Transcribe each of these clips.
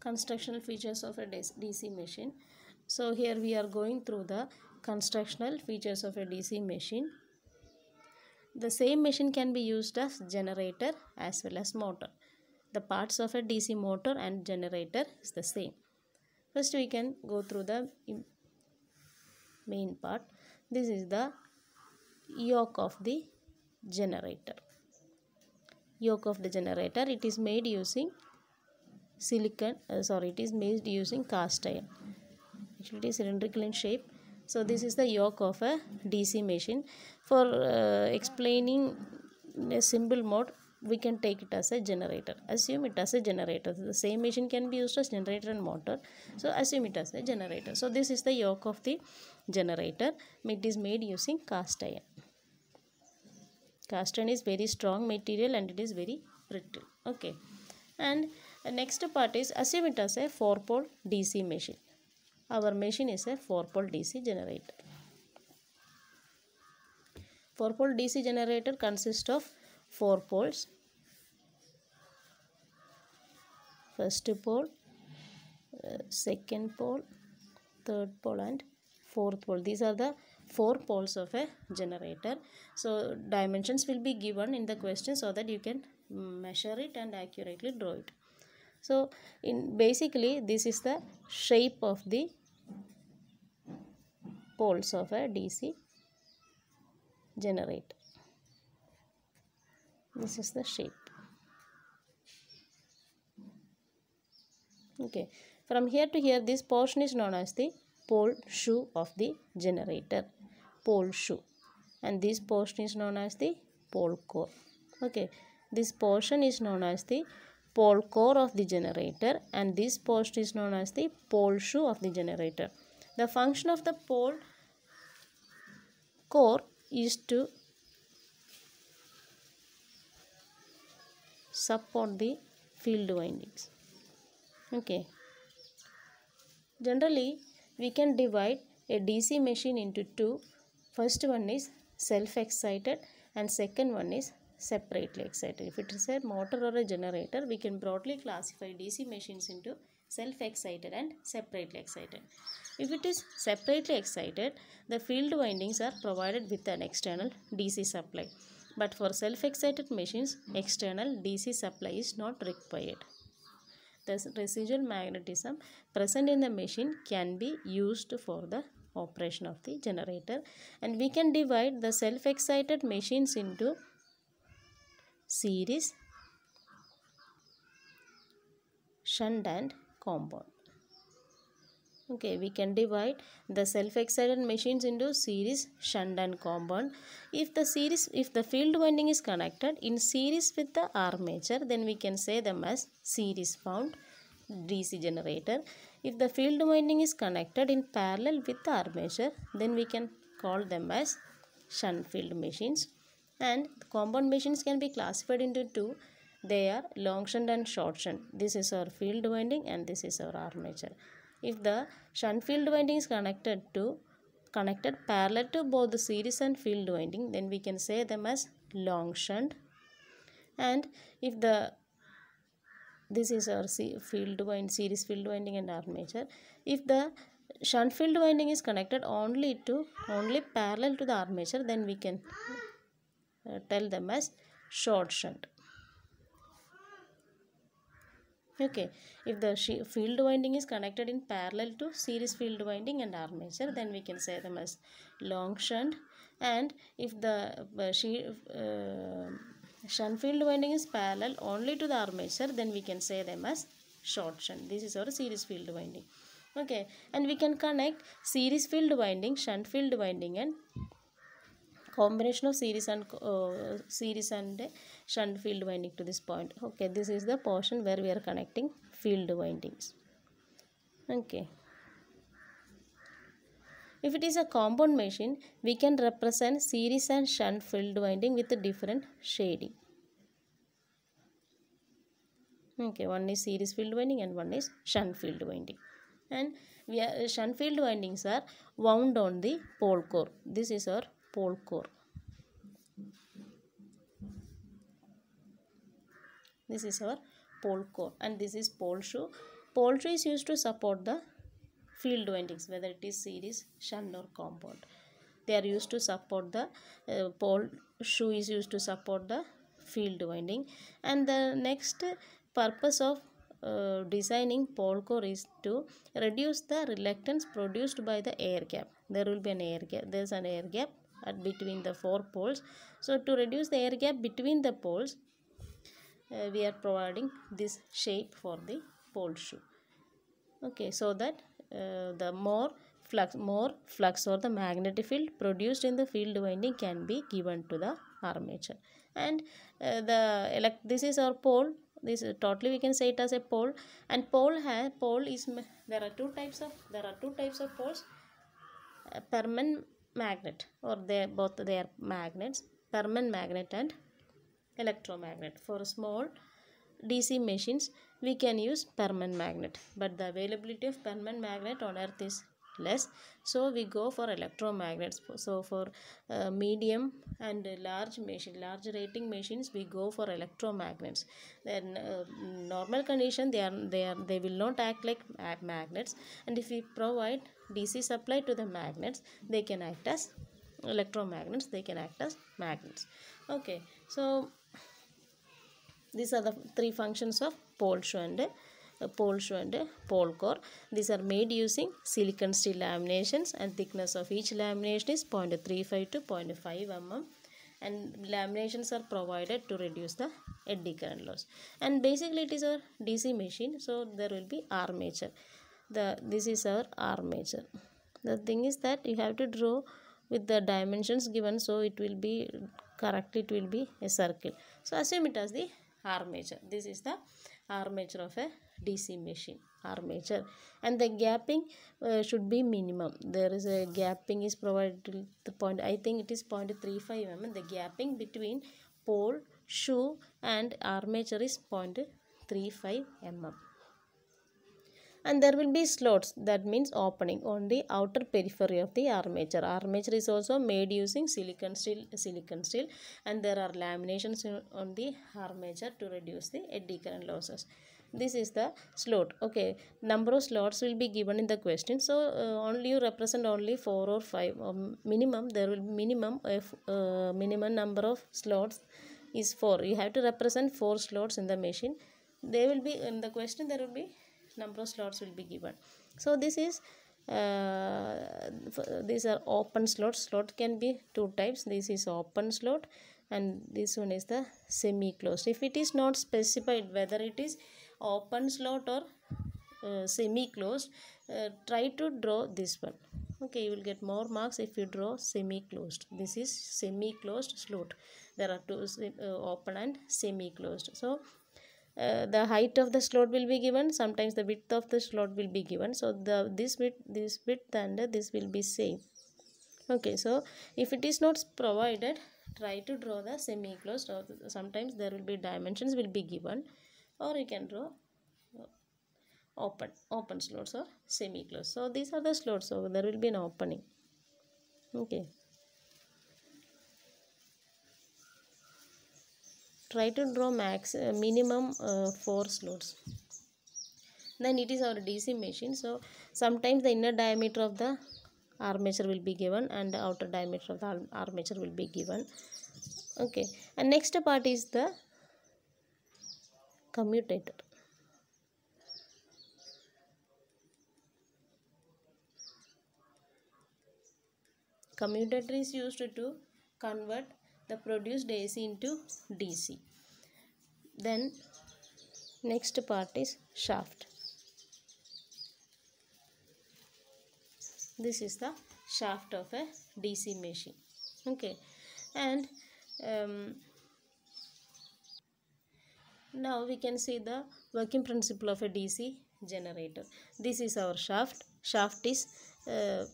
constructional features of a DC machine. So here we are going through the constructional features of a DC machine. The same machine can be used as generator as well as motor. The parts of a DC motor and generator is the same. First we can go through the main part. This is the yoke of the generator. Yoke of the generator. It is made using silicon uh, sorry it is made using cast iron actually it is cylindrical in shape so this is the yoke of a dc machine for uh, explaining a simple mode we can take it as a generator assume it as a generator the same machine can be used as generator and motor so assume it as a generator so this is the yoke of the generator it is made using cast iron cast iron is very strong material and it is very brittle okay and next part is assume it as a 4 pole DC machine. Our machine is a 4 pole DC generator. 4 pole DC generator consists of 4 poles. First pole, uh, second pole, third pole and fourth pole. These are the four poles of a generator. So dimensions will be given in the question so that you can mm, measure it and accurately draw it. So, in basically this is the shape of the poles of a DC generator. This is the shape. Okay, from here to here this portion is known as the pole shoe of the generator. Pole shoe and this portion is known as the pole core. Okay, this portion is known as the pole core of the generator and this post is known as the pole shoe of the generator. The function of the pole core is to support the field windings. Okay. Generally, we can divide a DC machine into two. First one is self-excited and second one is separately excited. If it is a motor or a generator, we can broadly classify DC machines into self-excited and separately excited. If it is separately excited, the field windings are provided with an external DC supply. But for self-excited machines, external DC supply is not required. Thus, residual magnetism present in the machine can be used for the operation of the generator. And we can divide the self-excited machines into series shunt and compound. Okay, we can divide the self-excited machines into series, shunt and compound. If the series, if the field winding is connected in series with the armature, then we can say them as series bound DC generator. If the field winding is connected in parallel with the armature, then we can call them as shunt field machines and compound machines can be classified into two they are long shunt and short shunt this is our field winding and this is our armature if the shunt field winding is connected to connected parallel to both the series and field winding then we can say them as long shunt and if the this is our field wind series field winding and armature if the shunt field winding is connected only to only parallel to the armature then we can tell them as short shunt okay if the field winding is connected in parallel to series field winding and armature then we can say them as long shunt and if the uh, uh, shunt field winding is parallel only to the armature then we can say them as short shunt this is our series field winding okay and we can connect series field winding shunt field winding and combination of series and uh, series and shunt field winding to this point okay this is the portion where we are connecting field windings okay if it is a compound machine we can represent series and shunt field winding with different shading okay one is series field winding and one is shunt field winding and we are, shunt field windings are wound on the pole core this is our Polkor. This is our Polkor and this is pole shoe. is used to support the field windings whether it is series, shunt or compound. They are used to support the uh, shoe. is used to support the field winding and the next purpose of uh, designing core is to reduce the reluctance produced by the air gap. There will be an air gap. There is an air gap at between the four poles so to reduce the air gap between the poles uh, we are providing this shape for the pole shoe okay so that uh, the more flux more flux or the magnetic field produced in the field winding can be given to the armature and uh, the elect this is our pole this totally we can say it as a pole and pole has pole is there are two types of there are two types of poles uh, permanent magnet or they both they are magnets permanent magnet and electromagnet for small dc machines we can use permanent magnet but the availability of permanent magnet on earth is less so we go for electromagnets so for uh, medium and large machine large rating machines we go for electromagnets then uh, normal condition they are they are they will not act like magnets and if we provide DC supply to the magnets, they can act as electromagnets, they can act as magnets. Okay, so these are the three functions of pole shoe and uh, pole shoe and uh, pole core. These are made using silicon steel laminations and thickness of each lamination is 0.35 to 0.5 mm and laminations are provided to reduce the eddy current loss. And basically it is a DC machine so there will be armature the this is our armature the thing is that you have to draw with the dimensions given so it will be correctly it will be a circle so assume it as the armature this is the armature of a dc machine armature and the gapping uh, should be minimum there is a gapping is provided to the point i think it is 0.35 mm the gapping between pole shoe and armature is 0.35 mm and there will be slots that means opening on the outer periphery of the armature. Armature is also made using silicon steel, silicon steel and there are laminations on the armature to reduce the eddy current losses this is the slot okay number of slots will be given in the question so uh, only you represent only four or five um, minimum there will be minimum if uh, minimum number of slots is four you have to represent four slots in the machine they will be in the question there will be number of slots will be given so this is uh, these are open slots slot can be two types this is open slot and this one is the semi closed if it is not specified whether it is open slot or uh, semi closed uh, try to draw this one okay you will get more marks if you draw semi closed this is semi closed slot there are two uh, open and semi closed so uh, the height of the slot will be given sometimes the width of the slot will be given so the this width this width and this will be same okay so if it is not provided try to draw the semi closed or sometimes there will be dimensions will be given or you can draw uh, open open slots or semi closed so these are the slots so there will be an opening okay try to draw max uh, minimum uh, four slots then it is our dc machine so sometimes the inner diameter of the armature will be given and the outer diameter of the armature will be given okay and next part is the commutator commutator is used to convert the produced AC into DC. Then next part is shaft. This is the shaft of a DC machine. Okay. And um, now we can see the working principle of a DC generator. This is our shaft shaft is uh,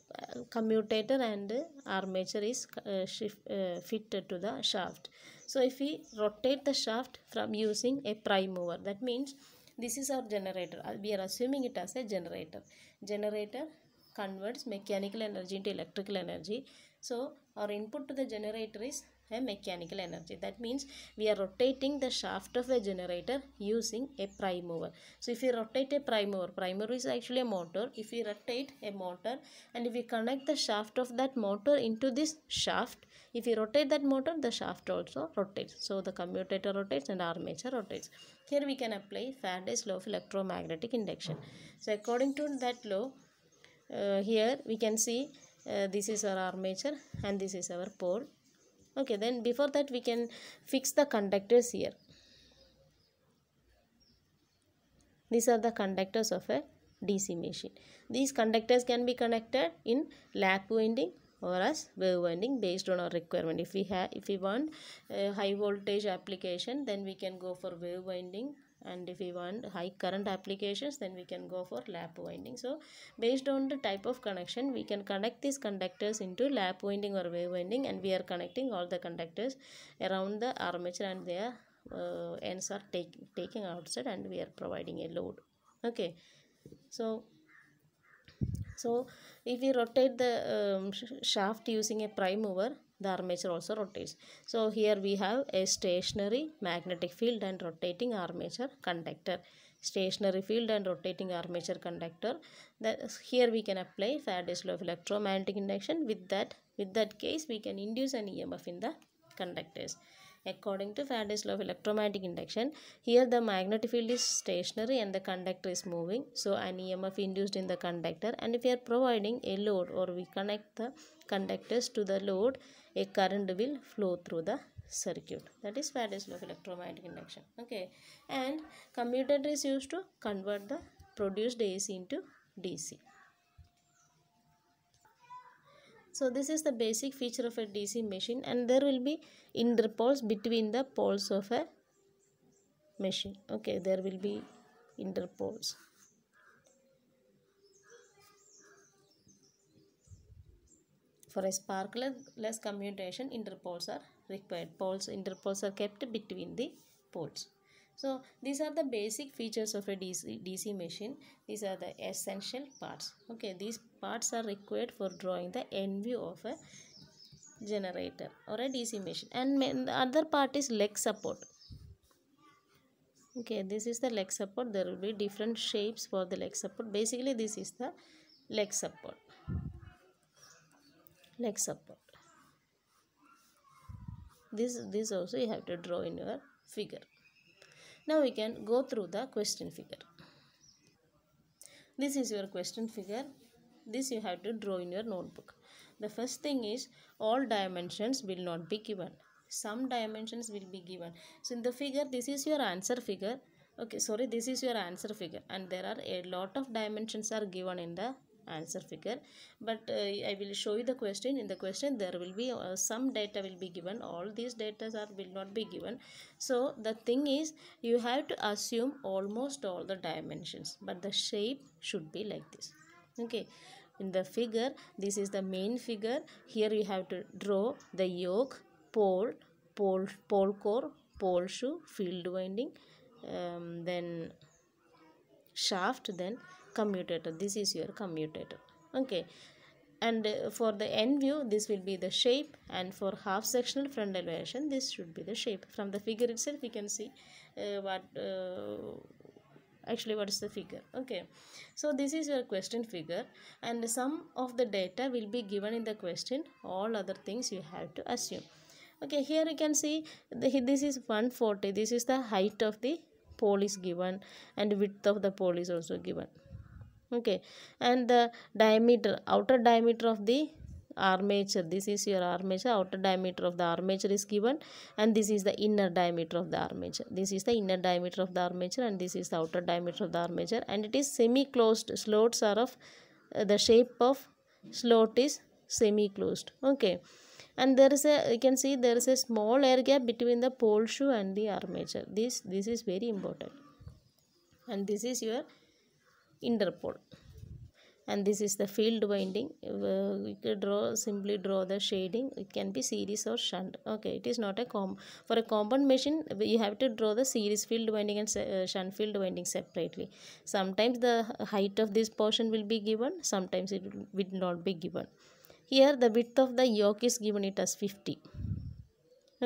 commutator and armature is uh, shift, uh, fitted to the shaft. So if we rotate the shaft from using a prime mover that means this is our generator uh, we are assuming it as a generator. Generator converts mechanical energy into electrical energy. So our input to the generator is a mechanical energy. That means we are rotating the shaft of a generator using a prime mover. So if we rotate a prime mover, prime mover is actually a motor. If we rotate a motor and if we connect the shaft of that motor into this shaft, if we rotate that motor, the shaft also rotates. So the commutator rotates and armature rotates. Here we can apply Faraday's law of electromagnetic induction. So according to that law, uh, here we can see uh, this is our armature and this is our pole okay then before that we can fix the conductors here these are the conductors of a DC machine. These conductors can be connected in lap winding or as wave winding based on our requirement. If we have, if we want a high voltage application, then we can go for wave winding and if we want high current applications then we can go for lap winding so based on the type of connection we can connect these conductors into lap winding or wave winding and we are connecting all the conductors around the armature and their uh, ends are take, taking outside and we are providing a load okay so so if we rotate the um, shaft using a prime mover the armature also rotates. So here we have a stationary magnetic field and rotating armature conductor. Stationary field and rotating armature conductor. That here we can apply Faraday's law of electromagnetic induction. With that, with that case, we can induce an EMF in the conductors. According to Faraday's law of electromagnetic induction, here the magnetic field is stationary and the conductor is moving. So an EMF induced in the conductor and if we are providing a load or we connect the conductors to the load, a current will flow through the circuit that is Faraday's law of electromagnetic induction okay and commutator is used to convert the produced AC into DC so this is the basic feature of a DC machine and there will be interpoles between the poles of a machine okay there will be interpoles For a sparkless commutation, interpoles are required. Poles, interpoles are kept between the poles. So these are the basic features of a DC, DC machine. These are the essential parts. Okay, these parts are required for drawing the end view of a generator or a DC machine. And the other part is leg support. Okay, this is the leg support. There will be different shapes for the leg support. Basically, this is the leg support like support this this also you have to draw in your figure now we can go through the question figure this is your question figure this you have to draw in your notebook the first thing is all dimensions will not be given some dimensions will be given so in the figure this is your answer figure okay sorry this is your answer figure and there are a lot of dimensions are given in the answer figure but uh, i will show you the question in the question there will be uh, some data will be given all these data are will not be given so the thing is you have to assume almost all the dimensions but the shape should be like this okay in the figure this is the main figure here you have to draw the yoke pole pole pole core pole shoe field winding um, then shaft then commutator this is your commutator okay and for the end view this will be the shape and for half sectional front elevation this should be the shape from the figure itself we can see uh, what uh, actually what is the figure okay so this is your question figure and some of the data will be given in the question all other things you have to assume okay here you can see the, this is 140 this is the height of the pole is given and width of the pole is also given okay and the diameter outer diameter of the armature this is your armature outer diameter of the armature is given and this is the inner diameter of the armature this is the inner diameter of the armature and this is the outer diameter of the armature and it is semi closed slots are of uh, the shape of slot is semi closed okay and there is a you can see there is a small air gap between the pole shoe and the armature this this is very important and this is your interpole and this is the field winding uh, we could draw simply draw the shading it can be series or shunt okay it is not a com for a compound machine you have to draw the series field winding and uh, shunt field winding separately sometimes the height of this portion will be given sometimes it will not be given here the width of the yoke is given it as 50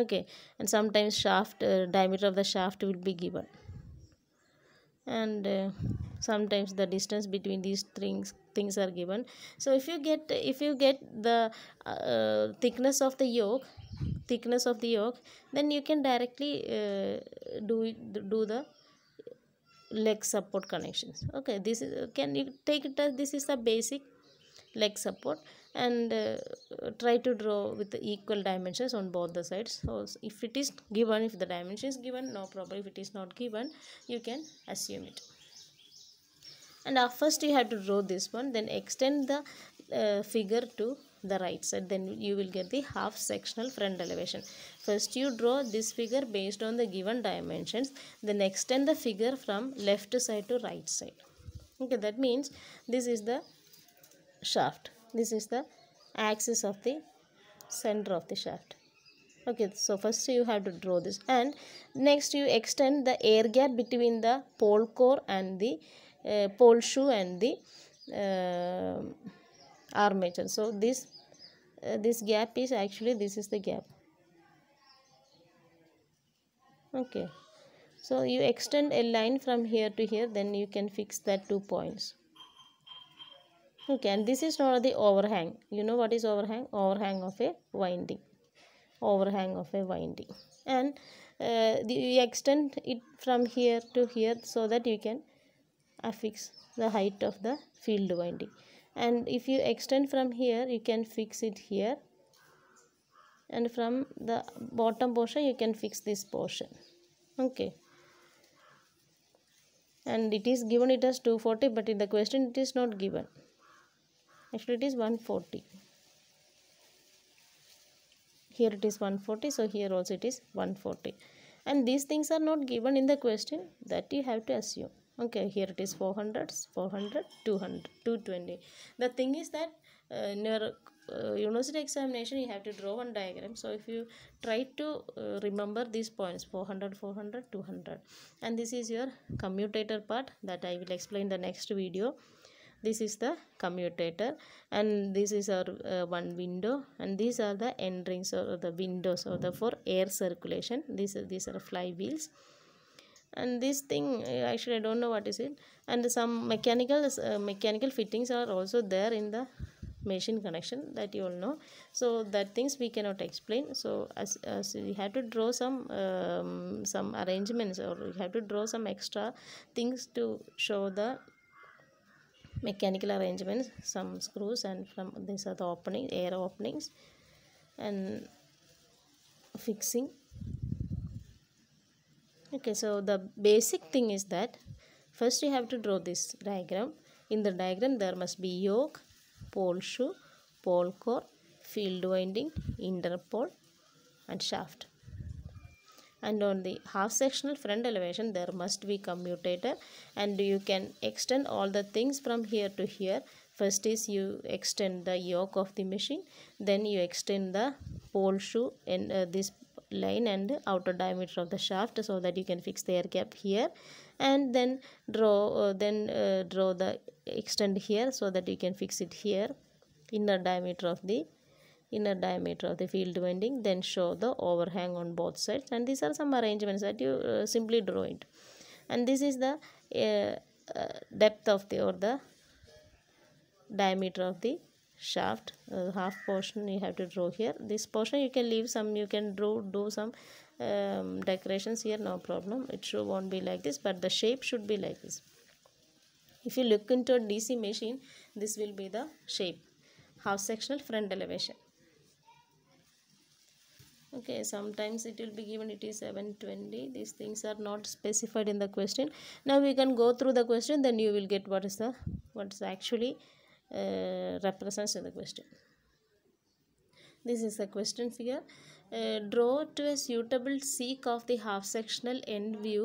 okay and sometimes shaft uh, diameter of the shaft will be given and uh, sometimes the distance between these things things are given so if you get if you get the uh, thickness of the yolk thickness of the yolk then you can directly uh, do do the leg support connections okay this is can you take it as this is the basic leg support and uh, try to draw with equal dimensions on both the sides so if it is given if the dimension is given no problem if it is not given you can assume it and uh, first you have to draw this one then extend the uh, figure to the right side then you will get the half sectional front elevation first you draw this figure based on the given dimensions then extend the figure from left side to right side okay that means this is the shaft this is the axis of the center of the shaft okay so first you have to draw this and next you extend the air gap between the pole core and the uh, pole shoe and the uh, armature so this uh, this gap is actually this is the gap okay so you extend a line from here to here then you can fix that two points okay and this is not the overhang you know what is overhang overhang of a winding overhang of a winding and uh, the, you extend it from here to here so that you can affix the height of the field winding and if you extend from here you can fix it here and from the bottom portion you can fix this portion okay and it is given it as 240 but in the question it is not given actually it is 140 here it is 140 so here also it is 140 and these things are not given in the question that you have to assume okay here it is 400 400 200 220 the thing is that uh, in your uh, university examination you have to draw one diagram so if you try to uh, remember these points 400 400 200 and this is your commutator part that i will explain the next video this is the commutator and this is our uh, one window and these are the end rings or the windows or the for air circulation these are these are flywheels and this thing uh, actually i don't know what is it and some mechanical uh, mechanical fittings are also there in the machine connection that you all know so that things we cannot explain so as, as we have to draw some um, some arrangements or we have to draw some extra things to show the mechanical arrangements some screws and from these are the opening air openings and fixing okay so the basic thing is that first you have to draw this diagram in the diagram there must be yoke pole shoe pole core field winding inner pole and shaft and on the half sectional front elevation there must be commutator and you can extend all the things from here to here first is you extend the yoke of the machine then you extend the pole shoe in uh, this line and outer diameter of the shaft so that you can fix the air gap here and then draw uh, then uh, draw the extend here so that you can fix it here inner diameter of the inner diameter of the field winding then show the overhang on both sides and these are some arrangements that you uh, simply draw it and this is the uh, uh, depth of the or the diameter of the shaft uh, half portion you have to draw here this portion you can leave some you can draw do some um, decorations here no problem it should won't be like this but the shape should be like this if you look into a DC machine this will be the shape half sectional front elevation okay sometimes it will be given it is 720 these things are not specified in the question now we can go through the question then you will get what is the what is actually uh, represents in the question this is the question figure uh, draw to a suitable seek of the half sectional end view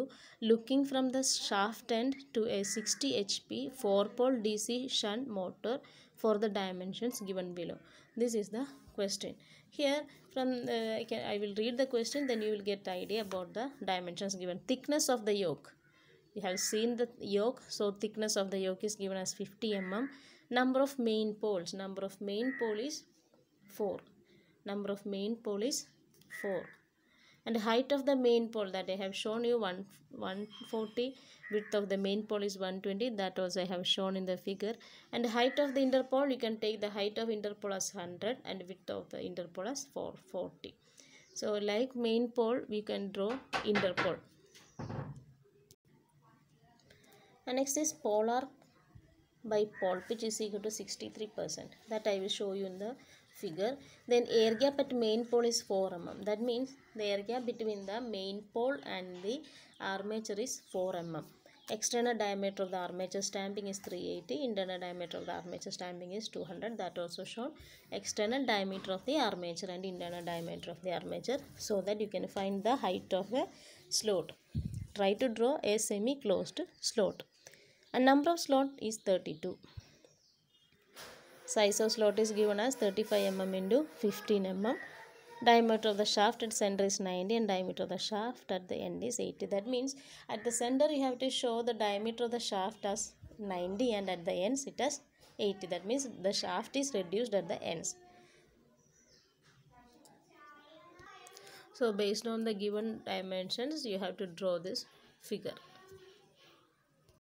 looking from the shaft end to a 60 hp 4 pole dc shunt motor for the dimensions given below this is the question here from I, can, I will read the question then you will get idea about the dimensions given thickness of the yoke you have seen the yoke so thickness of the yoke is given as 50 mm number of main poles number of main pole is 4 number of main pole is 4 and height of the main pole that I have shown you 1 140 width of the main pole is 120 that also I have shown in the figure and height of the interpole you can take the height of interpole as 100 and width of the interpole as 440 so like main pole we can draw interpole and next is polar by pole pitch is equal to 63 percent that I will show you in the figure then air gap at main pole is 4 mm that means the air gap between the main pole and the armature is 4 mm external diameter of the armature stamping is 380 internal diameter of the armature stamping is 200 that also shown external diameter of the armature and internal diameter of the armature so that you can find the height of a slot try to draw a semi closed slot a number of slot is 32 Size of slot is given as 35 mm into 15 mm. Diameter of the shaft at center is 90 and diameter of the shaft at the end is 80. That means at the center you have to show the diameter of the shaft as 90 and at the ends it 80. That means the shaft is reduced at the ends. So based on the given dimensions you have to draw this figure.